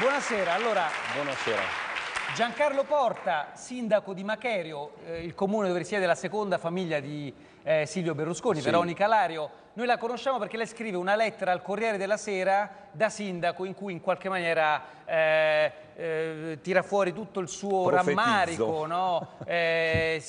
Buonasera, allora... Buonasera. Giancarlo Porta, sindaco di Macherio, eh, il comune dove risiede la seconda famiglia di eh, Silvio Berlusconi, sì. Veronica Lario. Noi la conosciamo perché lei scrive una lettera al Corriere della Sera da sindaco in cui in qualche maniera eh, eh tira fuori tutto il suo Profetizzo. rammarico no? Eh,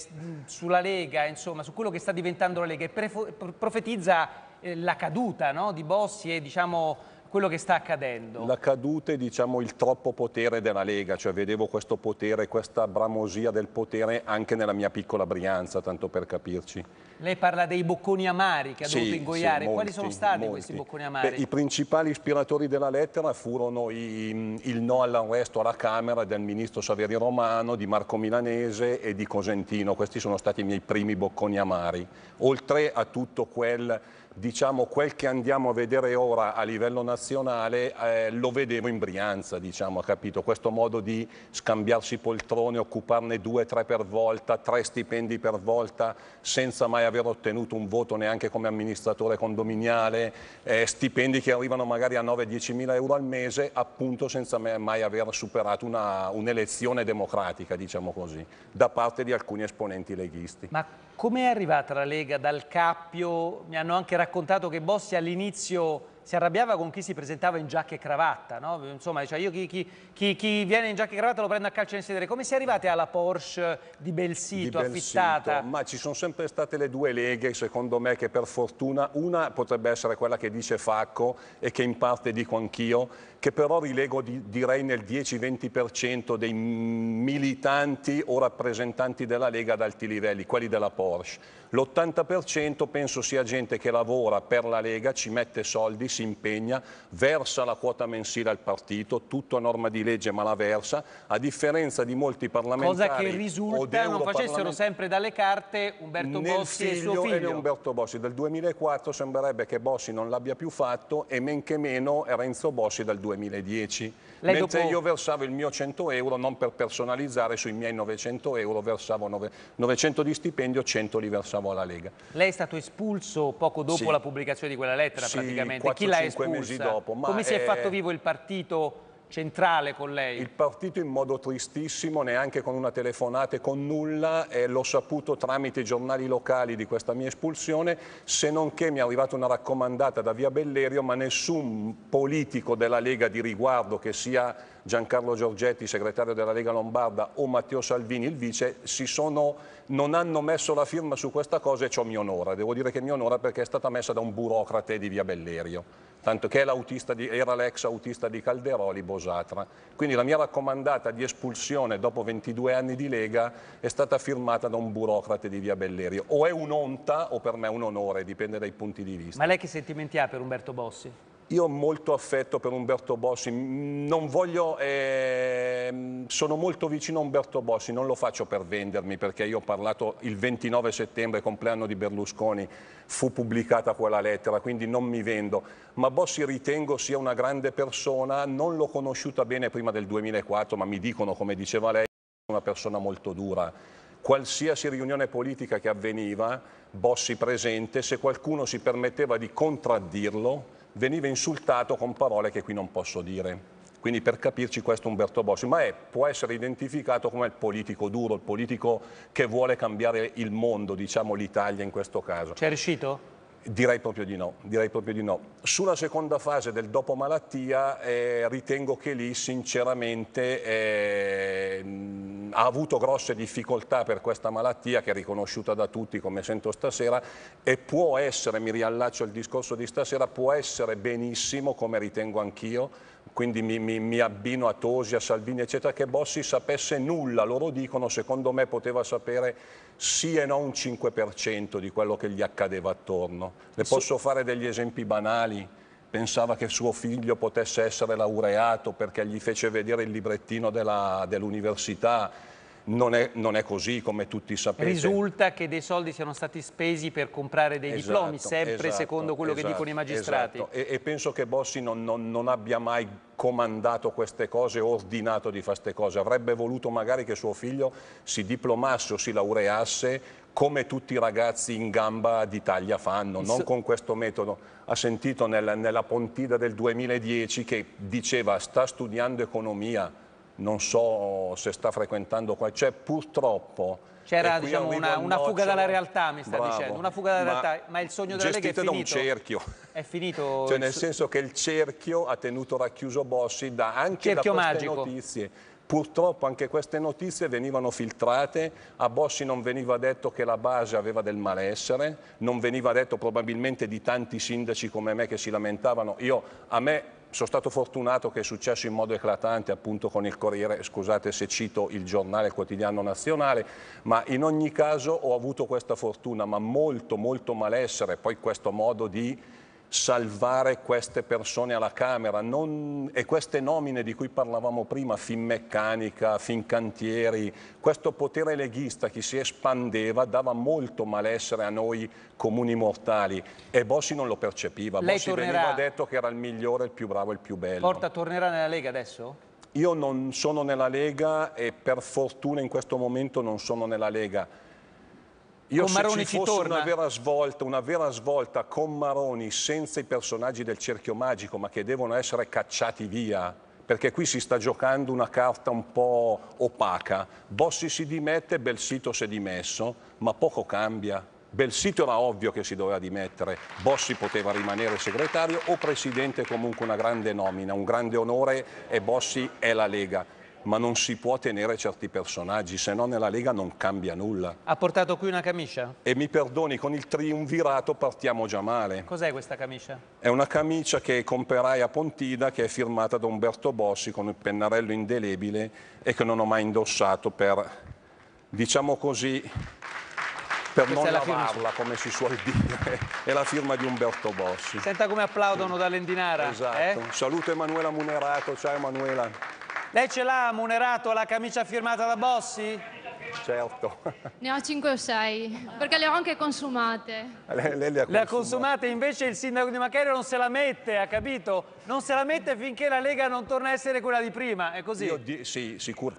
sulla Lega, insomma, su quello che sta diventando la Lega e profetizza eh, la caduta no? di Bossi e diciamo quello che sta accadendo. La caduta è diciamo il troppo potere della Lega, cioè vedevo questo potere, questa bramosia del potere anche nella mia piccola Brianza, tanto per capirci. Lei parla dei bocconi amari che ha sì, dovuto ingoiare. Sì, molti, Quali sono stati molti. questi bocconi amari? Beh, I principali ispiratori della lettera furono i, il no all'arresto alla Camera del ministro Saveri Romano, di Marco Milanese e di Cosentino. Questi sono stati i miei primi bocconi amari. Oltre a tutto quel diciamo quel che andiamo a vedere ora a livello nazionale eh, lo vedevo in Brianza, diciamo, capito? Questo modo di scambiarsi poltrone, occuparne due, tre per volta, tre stipendi per volta, senza mai avere aver ottenuto un voto neanche come amministratore condominiale, eh, stipendi che arrivano magari a 9-10 mila euro al mese, appunto senza mai aver superato un'elezione democratica, diciamo così, da parte di alcuni esponenti leghisti. Ma com'è arrivata la Lega dal cappio? Mi hanno anche raccontato che Bossi all'inizio si arrabbiava con chi si presentava in giacca e cravatta, no? insomma cioè io, chi, chi, chi, viene in giacca e cravatta lo prendo a calcio nel sedere. Come si è arrivati alla Porsche di Belsito di affittata? Belsito. Ma ci sono sempre state le due leghe, secondo me, che per fortuna una potrebbe essere quella che dice Facco e che in parte dico anch'io, che però rilego di, direi nel 10-20% dei militanti o rappresentanti della Lega ad alti livelli, quelli della Porsche. L'80% penso sia gente che lavora per la Lega, ci mette soldi, si impegna, versa la quota mensile al partito, tutto a norma di legge ma la versa, a differenza di molti parlamentari. Cosa che risulta non facessero sempre dalle carte Umberto Bossi e suo figlio. E Umberto Bossi. Dal 2004 sembrerebbe che Bossi non l'abbia più fatto e men che meno Renzo Bossi dal 2010. Lei Mentre dopo... io versavo il mio 100 euro non per personalizzare sui miei 900 euro, versavo 9... 900 di stipendio, 100 li versavo alla Lega. Lei è stato espulso poco dopo sì. la pubblicazione di quella lettera sì, praticamente. 4 Chi 5 mesi dopo. Ma Come è... si è fatto vivo il partito centrale con lei. Il partito in modo tristissimo, neanche con una telefonata e con nulla, e l'ho saputo tramite i giornali locali di questa mia espulsione, se non che mi è arrivata una raccomandata da via Bellerio, ma nessun politico della Lega di riguardo, che sia Giancarlo Giorgetti, segretario della Lega Lombarda, o Matteo Salvini, il vice, sono, non hanno messo la firma su questa cosa e ciò mi onora. Devo dire che mi onora perché è stata messa da un burocrate di via Bellerio tanto che di, era l'ex autista di Calderoli, Bosatra. Quindi la mia raccomandata di espulsione dopo 22 anni di Lega è stata firmata da un burocrate di Via Bellerio. O è un'onta o per me è un onore, dipende dai punti di vista. Ma lei che sentimenti ha per Umberto Bossi? Io ho molto affetto per Umberto Bossi, non voglio eh, sono molto vicino a Umberto Bossi, non lo faccio per vendermi perché io ho parlato il 29 settembre, compleanno di Berlusconi, fu pubblicata quella lettera, quindi non mi vendo, ma Bossi ritengo sia una grande persona, non l'ho conosciuta bene prima del 2004, ma mi dicono, come diceva lei, una persona molto dura. Qualsiasi riunione politica che avveniva, Bossi presente, se qualcuno si permetteva di contraddirlo, veniva insultato con parole che qui non posso dire. Quindi per capirci questo Umberto Bossi, ma è, può essere identificato come il politico duro, il politico che vuole cambiare il mondo, diciamo l'Italia in questo caso. C'è riuscito? Direi proprio di no, direi proprio di no. Sulla seconda fase del dopo malattia eh, ritengo che lì sinceramente eh, ha avuto grosse difficoltà per questa malattia che è riconosciuta da tutti come sento stasera e può essere, mi riallaccio al discorso di stasera, può essere benissimo come ritengo anch'io quindi mi, mi, mi, abbino a Tosi, a Salvini, eccetera, che Bossi sapesse nulla. Loro dicono, secondo me poteva sapere sì e no un 5% di quello che gli accadeva attorno. Le posso fare degli esempi banali? Pensava che suo figlio potesse essere laureato perché gli fece vedere il librettino dell'università non è, non è, così come tutti sapete. Risulta che dei soldi siano stati spesi per comprare dei esatto, diplomi, sempre esatto, secondo quello esatto, che dicono i magistrati. Esatto. E, e, penso che Bossi non, non, non abbia mai comandato queste cose, ordinato di fare queste cose. Avrebbe voluto magari che suo figlio si diplomasse o si laureasse come tutti i ragazzi in gamba d'Italia fanno, non con questo metodo. Ha sentito nel, nella Pontida del 2010 che diceva sta studiando economia, non so se sta frequentando qua, c'è purtroppo... C'era diciamo, una, una fuga dalla realtà, mi sta Bravo. dicendo, una fuga dalla realtà, ma, il sogno della Lega è finito. da un cerchio. È finito. Cioè nel senso che il cerchio ha tenuto racchiuso Bossi da, anche cerchio da queste magico. notizie. Purtroppo anche queste notizie venivano filtrate, a Bossi non veniva detto che la base aveva del malessere, non veniva detto probabilmente di tanti sindaci come me che si lamentavano. Io, a me sono stato fortunato che è successo in modo eclatante appunto con il Corriere, scusate se cito il giornale quotidiano nazionale, ma in ogni caso ho avuto questa fortuna, ma molto molto malessere, poi questo modo di salvare queste persone alla Camera non, e queste nomine di cui parlavamo prima, Finmeccanica, Fincantieri, questo potere leghista che si espandeva dava molto malessere a noi comuni mortali e Bossi non lo percepiva, Lei Bossi tornerà... veniva detto che era il migliore, il più bravo, il più bello. Porta tornerà nella Lega adesso? Io non sono nella Lega e per fortuna in questo momento non sono nella Lega io con se ci fosse torna. una vera svolta, una vera svolta con Maroni senza i personaggi del cerchio magico, ma che devono essere cacciati via, perché qui si sta giocando una carta un po' opaca. Bossi si dimette, Belsito si è dimesso, ma poco cambia. Belsito era ovvio che si doveva dimettere, Bossi poteva rimanere segretario o presidente, comunque una grande nomina, un grande onore e Bossi è la Lega ma non si può tenere certi personaggi, se no nella Lega non cambia nulla. Ha portato qui una camicia? E mi perdoni, con il triunvirato partiamo già male. Cos'è questa camicia? È una camicia che comperai a Pontida, che è firmata da Umberto Bossi con il pennarello indelebile e che non ho mai indossato per, diciamo così, per Questa non la lavarla, firma. come si suol dire, è la firma di Umberto Bossi. Senta come applaudono sì. da Lendinara. Esatto. Eh? Saluto Emanuela Munerato, ciao Emanuela. Lei ce l'ha monerato la camicia firmata da Bossi? Certo. Ne ho 5 o 6, perché le ho anche consumate. Lei, lei le, ha consumate. le ha consumate, invece il sindaco di Macario non se la mette, ha capito? Non se la mette finché la Lega non torna a essere quella di prima, è così? Io, sì, sicuro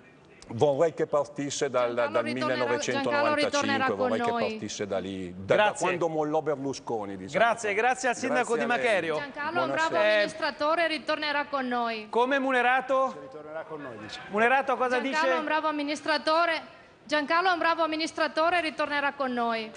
Vorrei che partisse dal, dal 1995, vorrei che partisse da lì, da, da quando mollò Berlusconi. Diciamo. Grazie, grazie al sindaco grazie Di Macherio. Eh, Giancarlo è un bravo amministratore, ritornerà con noi. Come Munerato? Ritornerà con noi, dice. Munerato cosa Giancarlo dice? Giancarlo è un bravo amministratore, Giancarlo un bravo amministratore, ritornerà con noi.